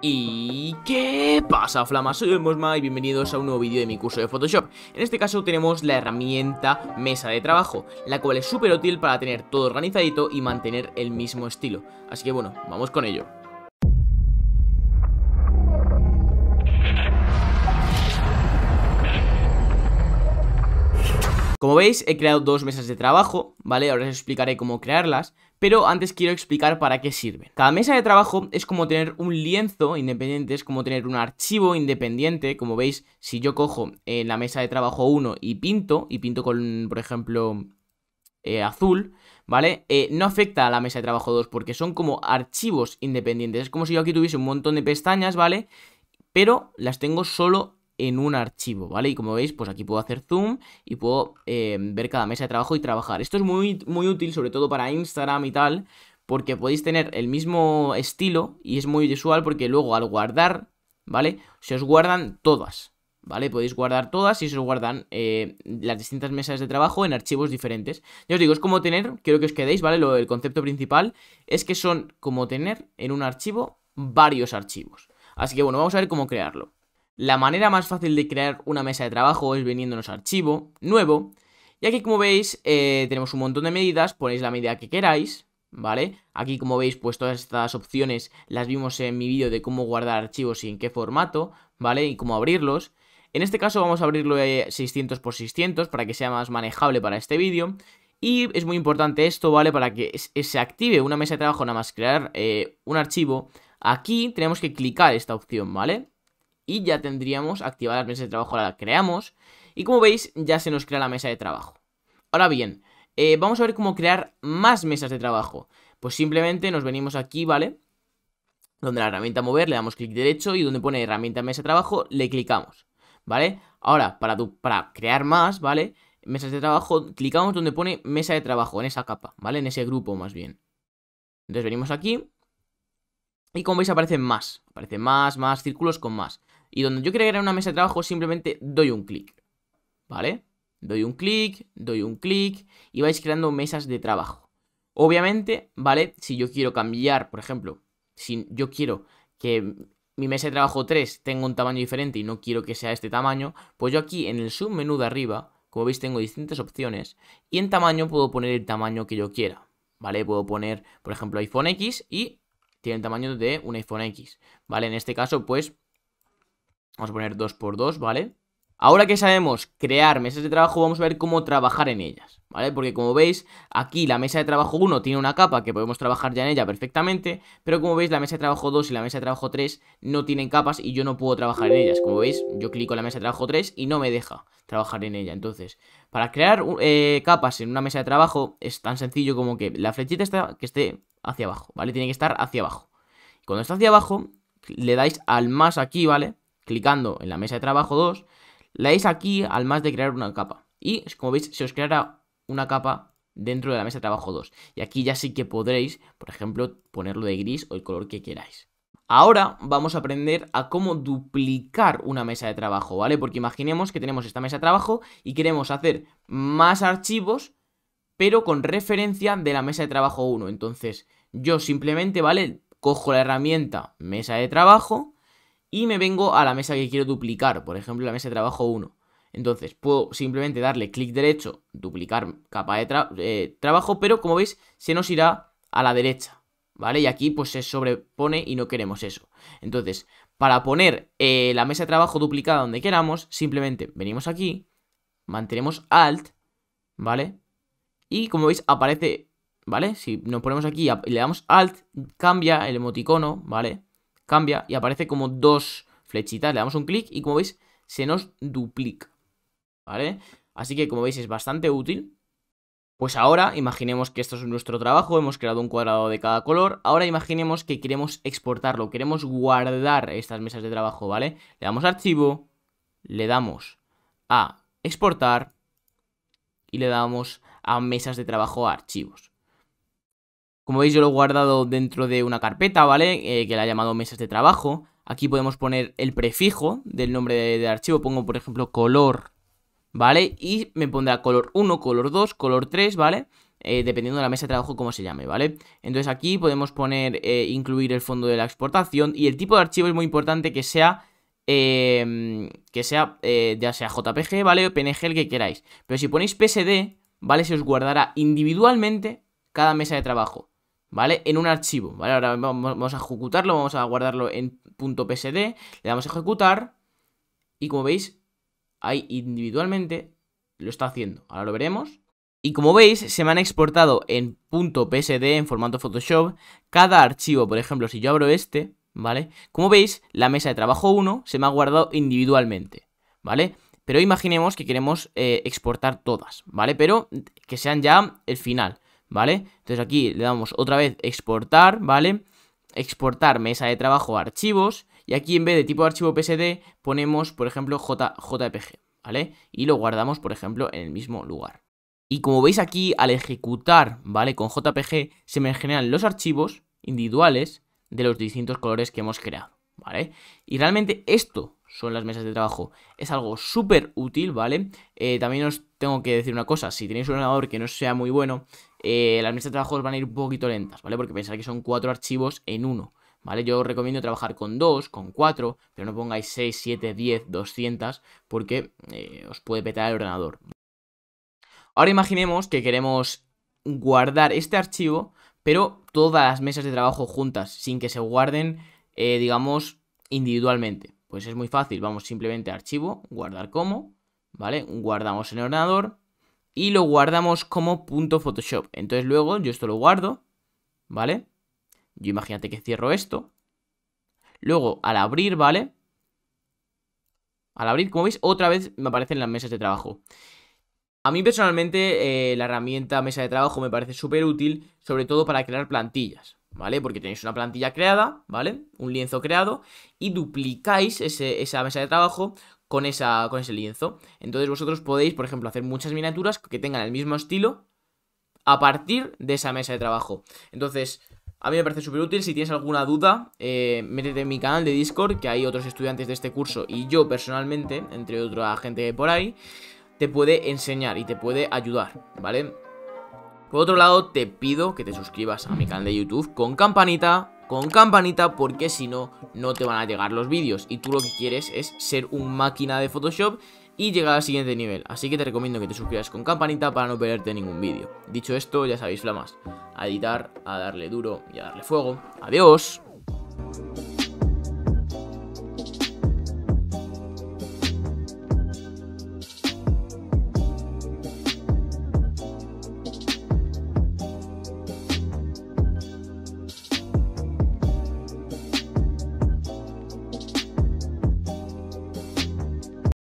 ¿Y qué pasa, Flama? Soy Mosma y bienvenidos a un nuevo vídeo de mi curso de Photoshop. En este caso tenemos la herramienta mesa de trabajo, la cual es súper útil para tener todo organizadito y mantener el mismo estilo. Así que bueno, vamos con ello. Como veis, he creado dos mesas de trabajo, ¿vale? Ahora os explicaré cómo crearlas, pero antes quiero explicar para qué sirven. Cada mesa de trabajo es como tener un lienzo independiente, es como tener un archivo independiente. Como veis, si yo cojo en eh, la mesa de trabajo 1 y pinto, y pinto con, por ejemplo, eh, azul, ¿vale? Eh, no afecta a la mesa de trabajo 2 porque son como archivos independientes. Es como si yo aquí tuviese un montón de pestañas, ¿vale? Pero las tengo solo en un archivo, ¿vale? Y como veis, pues aquí puedo hacer zoom y puedo eh, ver cada mesa de trabajo y trabajar. Esto es muy, muy útil, sobre todo para Instagram y tal, porque podéis tener el mismo estilo y es muy visual porque luego al guardar, ¿vale? Se os guardan todas, ¿vale? Podéis guardar todas y se os guardan eh, las distintas mesas de trabajo en archivos diferentes. Yo os digo, es como tener, quiero que os quedéis, ¿vale? Lo, el concepto principal es que son como tener en un archivo varios archivos. Así que bueno, vamos a ver cómo crearlo. La manera más fácil de crear una mesa de trabajo es viniéndonos a archivo, nuevo, y aquí como veis eh, tenemos un montón de medidas, ponéis la medida que queráis, ¿vale? Aquí como veis pues todas estas opciones las vimos en mi vídeo de cómo guardar archivos y en qué formato, ¿vale? Y cómo abrirlos. En este caso vamos a abrirlo de eh, 600x600 para que sea más manejable para este vídeo. Y es muy importante esto, ¿vale? Para que se active una mesa de trabajo nada más crear eh, un archivo. Aquí tenemos que clicar esta opción, ¿vale? y ya tendríamos activadas las mesas de trabajo, ahora las creamos y como veis ya se nos crea la mesa de trabajo. Ahora bien, eh, vamos a ver cómo crear más mesas de trabajo. Pues simplemente nos venimos aquí, ¿vale? Donde la herramienta mover, le damos clic derecho y donde pone herramienta mesa de trabajo, le clicamos, ¿vale? Ahora, para, para crear más, ¿vale? Mesas de trabajo, clicamos donde pone mesa de trabajo, en esa capa, ¿vale? En ese grupo más bien. Entonces venimos aquí y como veis aparecen más, aparecen más, más círculos con más. Y donde yo quiera crear una mesa de trabajo, simplemente doy un clic. ¿Vale? Doy un clic, doy un clic y vais creando mesas de trabajo. Obviamente, ¿vale? Si yo quiero cambiar, por ejemplo, si yo quiero que mi mesa de trabajo 3 tenga un tamaño diferente y no quiero que sea este tamaño, pues yo aquí en el submenú de arriba, como veis tengo distintas opciones y en tamaño puedo poner el tamaño que yo quiera, ¿vale? Puedo poner, por ejemplo, iPhone X y tiene el tamaño de un iPhone X, ¿vale? En este caso, pues Vamos a poner 2 x 2, ¿vale? Ahora que sabemos crear mesas de trabajo, vamos a ver cómo trabajar en ellas, ¿vale? Porque como veis, aquí la mesa de trabajo 1 tiene una capa que podemos trabajar ya en ella perfectamente, pero como veis, la mesa de trabajo 2 y la mesa de trabajo 3 no tienen capas y yo no puedo trabajar en ellas. Como veis, yo clico en la mesa de trabajo 3 y no me deja trabajar en ella. Entonces, para crear eh, capas en una mesa de trabajo es tan sencillo como que la flechita está que esté hacia abajo, ¿vale? Tiene que estar hacia abajo. cuando está hacia abajo, le dais al más aquí, ¿vale? clicando en la mesa de trabajo 2, la dais aquí al más de crear una capa. Y como veis, se os creará una capa dentro de la mesa de trabajo 2. Y aquí ya sí que podréis, por ejemplo, ponerlo de gris o el color que queráis. Ahora vamos a aprender a cómo duplicar una mesa de trabajo, ¿vale? Porque imaginemos que tenemos esta mesa de trabajo y queremos hacer más archivos, pero con referencia de la mesa de trabajo 1. Entonces, yo simplemente, ¿vale? Cojo la herramienta mesa de trabajo, y me vengo a la mesa que quiero duplicar, por ejemplo la mesa de trabajo 1. Entonces puedo simplemente darle clic derecho, duplicar capa de eh, trabajo, pero como veis se nos irá a la derecha, ¿vale? Y aquí pues se sobrepone y no queremos eso. Entonces, para poner eh, la mesa de trabajo duplicada donde queramos, simplemente venimos aquí, mantenemos Alt, ¿vale? Y como veis aparece, ¿vale? Si nos ponemos aquí y le damos Alt, cambia el emoticono, ¿vale? cambia y aparece como dos flechitas. Le damos un clic y como veis se nos duplica. ¿Vale? Así que como veis es bastante útil. Pues ahora imaginemos que esto es nuestro trabajo, hemos creado un cuadrado de cada color. Ahora imaginemos que queremos exportarlo, queremos guardar estas mesas de trabajo, ¿vale? Le damos archivo, le damos a exportar y le damos a mesas de trabajo a archivos. Como veis yo lo he guardado dentro de una carpeta, ¿vale? Eh, que la he llamado mesas de trabajo. Aquí podemos poner el prefijo del nombre del de archivo. Pongo, por ejemplo, color, ¿vale? Y me pondrá color 1, color 2, color 3, ¿vale? Eh, dependiendo de la mesa de trabajo cómo se llame, ¿vale? Entonces aquí podemos poner, eh, incluir el fondo de la exportación y el tipo de archivo es muy importante que sea, em, que sea, ya sea JPG, ¿vale? O PNG, el que queráis. Pero si ponéis PSD, ¿vale? Se os guardará individualmente cada mesa de trabajo. ¿vale? En un archivo, ¿vale? Ahora vamos a ejecutarlo, vamos a guardarlo en .psd, le damos a ejecutar y como veis, ahí individualmente lo está haciendo. Ahora lo veremos. Y como veis, se me han exportado en .psd, en formato Photoshop, cada archivo. Por ejemplo, si yo abro este, ¿vale? Como veis, la mesa de trabajo 1 se me ha guardado individualmente, ¿vale? Pero imaginemos que queremos eh, exportar todas, ¿vale? Pero que sean ya el final. ¿vale? Entonces aquí le damos otra vez exportar, ¿vale? Exportar mesa de trabajo archivos y aquí en vez de tipo de archivo PSD ponemos, por ejemplo, J JPG, ¿vale? Y lo guardamos, por ejemplo, en el mismo lugar. Y como veis aquí, al ejecutar, ¿vale? Con JPG se me generan los archivos individuales de los distintos colores que hemos creado, ¿vale? Y realmente esto son las mesas de trabajo. Es algo súper útil, ¿vale? Eh, también os tengo que decir una cosa, si tenéis un ordenador que no sea muy bueno, eh, las mesas de trabajo van a ir un poquito lentas, ¿vale? Porque pensar que son cuatro archivos en uno, ¿vale? Yo os recomiendo trabajar con dos, con cuatro, pero no pongáis 6, 7, 10, 200, porque eh, os puede petar el ordenador. Ahora imaginemos que queremos guardar este archivo, pero todas las mesas de trabajo juntas, sin que se guarden, eh, digamos, individualmente. Pues es muy fácil, vamos simplemente a archivo, guardar como, ¿vale? Guardamos en el ordenador, y lo guardamos como punto Photoshop. Entonces luego yo esto lo guardo, ¿vale? Yo imagínate que cierro esto. Luego al abrir, ¿vale? Al abrir, como veis, otra vez me aparecen las mesas de trabajo. A mí personalmente eh, la herramienta mesa de trabajo me parece súper útil, sobre todo para crear plantillas, ¿vale? Porque tenéis una plantilla creada, ¿vale? Un lienzo creado y duplicáis esa mesa de trabajo con, esa, con ese lienzo. Entonces vosotros podéis, por ejemplo, hacer muchas miniaturas que tengan el mismo estilo a partir de esa mesa de trabajo. Entonces, a mí me parece súper útil. Si tienes alguna duda, eh, métete en mi canal de Discord, que hay otros estudiantes de este curso y yo personalmente, entre otra gente por ahí, te puede enseñar y te puede ayudar, ¿vale? Por otro lado, te pido que te suscribas a mi canal de YouTube con campanita con campanita porque si no, no te van a llegar los vídeos y tú lo que quieres es ser un máquina de Photoshop y llegar al siguiente nivel, así que te recomiendo que te suscribas con campanita para no perderte ningún vídeo. Dicho esto, ya sabéis, flamas, a editar, a darle duro y a darle fuego. ¡Adiós!